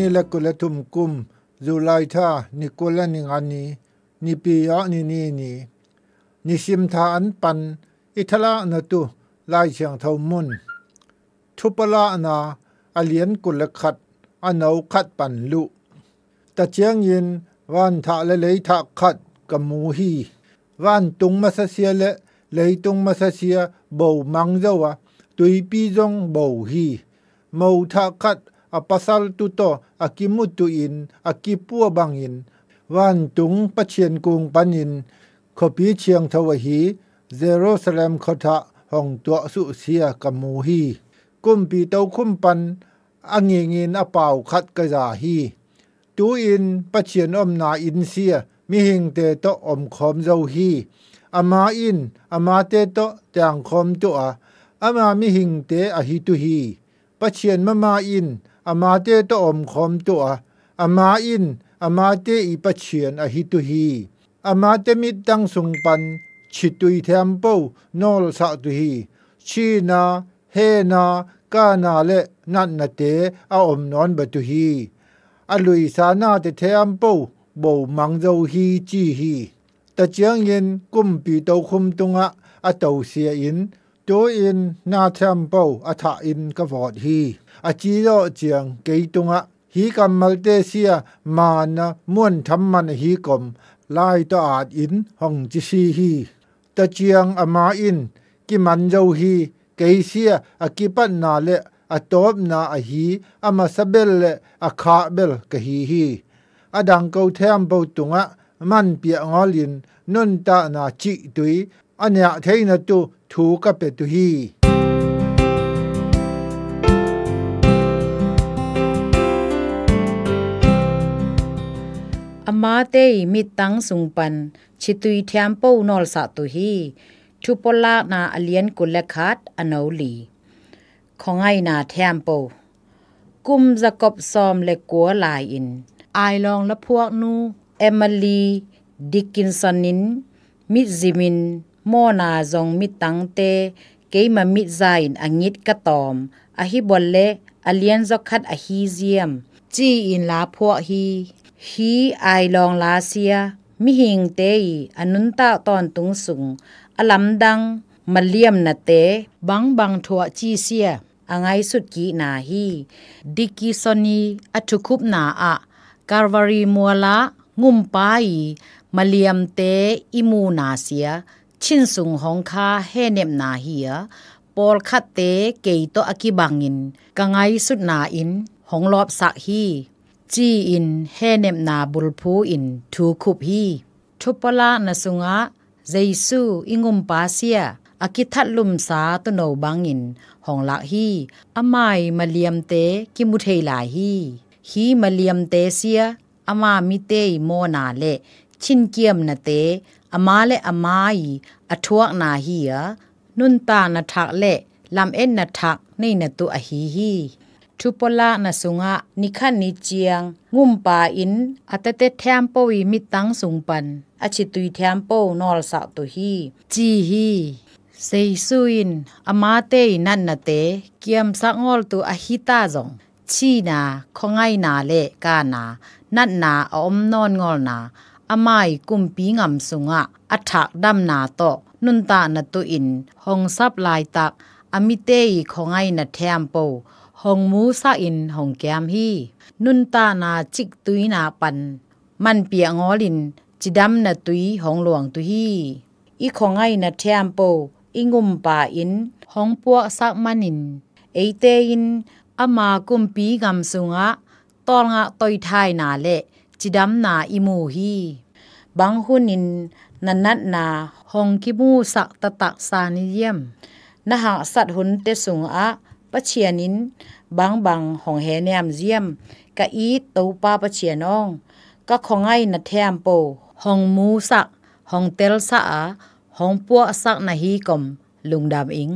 นี่ละกุละทุมกุมดูไลทานิกุละนิงานีนิปียะนินีนีนิชิมทาอันปัน อิทลานตุไลเชียงเทอมุนทุปลานาอเลียนกุละขัดอันเอาขัดปันลุตะเจียงยินวันทะละเลยทะขัดกมูฮีวันตุงมาเสียละเลยตุงมาเสียบ่มังเจ้าวะตุยปีจงบ่ฮีเมาทะขัด a pasal tu to a ki mutu in a ki pua bang in wan tung pa chien kung pan in khopi chiang thawa hi Jerusalem khotha hong to su sia kamu hi kum pi tau khum pan angeng in a pau khat ka za hi tu in pa chien om na in sia mi hing te to om khom zo hi ama in ama te to tang khom to a ama mi hing te a hi tu hi ปะเชียนมามาอินອາມາເຕໂຕອົມຄົມໂຕອາມາອິນອາມາເຕອີປະຊຽນອຫີໂຕຫີອາມາເຕມິດດັງຊຸງປັນຊິໂຕຍແທມໂບນໍລຊາດໂຕຫີຊີນາເຮນາການາເລນັນະເຕອອມນອນບຕຫີອະລຸຍຊານາຕແທມໂບບມັງໂຈຫີຈີຫີຕຈຽງຍນກຸມບີໂຕຄຸມຕຸງາອະຕຊຽນตัวอินนาเทมโปอัฐอินกวอดฮีอาจีโรเจียงเกยตุงะฮีกัมมัลเตเซียมานะม่วนทำมันฮีกมลายตออาดอินหงจิซีฮีตะเจียงอมาอินกิมันเจ้าฮีเกยเซียอากิปันนาเลအတော့နာအဟီအမစဘဲလအခါဘဲလကဟီဟီအဒံကောထဲံဘုတ်တုငါမန်ပြေငေါလင်နွန်တာနာချိတွေอันนี้ที่นั่นูถูกับเป็ดตหีอามาเตยมิตังสุงปันชิตุยเทียมปูนอลสัตุหีทุปลานาอเลียนกุลลคาดอโนลี ของไอนาเทียมปูกุมจะกบซอมเล็กกัวลายอิน อายลองและพวกนูเอมลีดิกินสันนินมิจิมิน Mona zong mi tangte keima mi zain angit ka tom a hi bolle alian zo khat a hi ziam chi in la pho hi hi ai long la sia mi hing te i anun ta ton tung sung alam dang maliam na te bang bang thwa chi sia angai sut ki na hi diki soni athukup na a karvari muala ngum pai maliam te imu na sia ชินสุงหองคาเฮเนมนาเฮียปอลคัตเตเกยโตอกิบังอินกังไงสุดนาอินหองลอบสักฮีจีอินเฮเนมนาบุลพูอินทูคุบฮีทุปลานสุงะเจซูอิงุมปาเซียอากิทัดลุมสาตโนบังอินหองลักฮีอามายมาเลียมเตกิมุเทลายฮีฮีมาเลียมเตเซียอามามิเตโมนาเลชินเกียมนาเตอมาเအမมาอีอမားกนาเฮียนุนตานွทักเลထลำเอ็นนအทักในนနตုအဟီဟီทุปลานาสุงะนิคันนิเจียงงุมปาอินอัตเตเทมปวีมิตังสุงปันอชิตุยเทมปนอลสาวตุฮีจีฮีเซซุอินอามาเตนันนาเตเกียมสักงอลตุอหิตาจงชีนาขงไงนาเลกานานันนาอมนอนงอลนา amai kumpi ngam sunga athak dam na to nun ta na tu in hong sap lai tak amitei khongai na thiam po hong mu sa in hong kyam hi nun ta na chik tui na pan man pia ngolin chidam na tui hong luang tu hi i khongai na thiam po ingum pa in hong puak sak manin eite in ama kumpi gam sunga tol nga toy thai na le chidam na imu hi บางหุนินนันนัดนาหงกิมูสักตะตักสานิเยี่ยมนหาสัตหุนเตสุงอะปะเชียนินบางบางหงเฮเนมเยี่ยมกะอีตูปาปะเชียนอง ก็ของไ้นัดแทมโปหงมูสักหงเตลสะหงปัวสักนาฮีกมลุงดามอิง